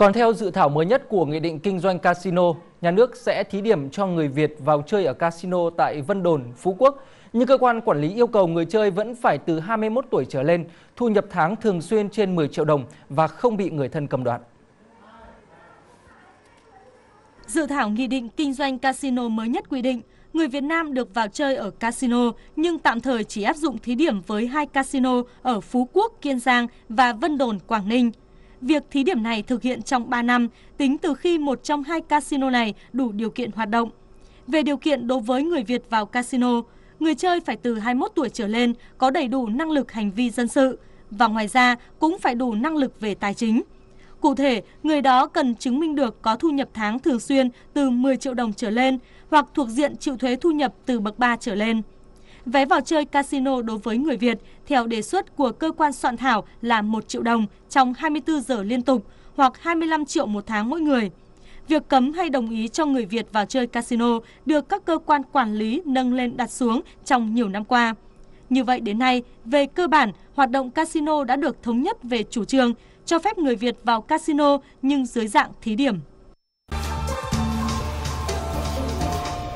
Còn theo dự thảo mới nhất của Nghị định Kinh doanh Casino, nhà nước sẽ thí điểm cho người Việt vào chơi ở casino tại Vân Đồn, Phú Quốc. Nhưng cơ quan quản lý yêu cầu người chơi vẫn phải từ 21 tuổi trở lên, thu nhập tháng thường xuyên trên 10 triệu đồng và không bị người thân cầm đoạt. Dự thảo Nghị định Kinh doanh Casino mới nhất quy định, người Việt Nam được vào chơi ở casino nhưng tạm thời chỉ áp dụng thí điểm với hai casino ở Phú Quốc, Kiên Giang và Vân Đồn, Quảng Ninh. Việc thí điểm này thực hiện trong 3 năm, tính từ khi một trong hai casino này đủ điều kiện hoạt động. Về điều kiện đối với người Việt vào casino, người chơi phải từ 21 tuổi trở lên, có đầy đủ năng lực hành vi dân sự và ngoài ra cũng phải đủ năng lực về tài chính. Cụ thể, người đó cần chứng minh được có thu nhập tháng thường xuyên từ 10 triệu đồng trở lên hoặc thuộc diện chịu thuế thu nhập từ bậc 3 trở lên. Vé vào chơi casino đối với người Việt theo đề xuất của cơ quan soạn thảo là 1 triệu đồng trong 24 giờ liên tục hoặc 25 triệu một tháng mỗi người. Việc cấm hay đồng ý cho người Việt vào chơi casino được các cơ quan quản lý nâng lên đặt xuống trong nhiều năm qua. Như vậy đến nay, về cơ bản, hoạt động casino đã được thống nhất về chủ trương cho phép người Việt vào casino nhưng dưới dạng thí điểm.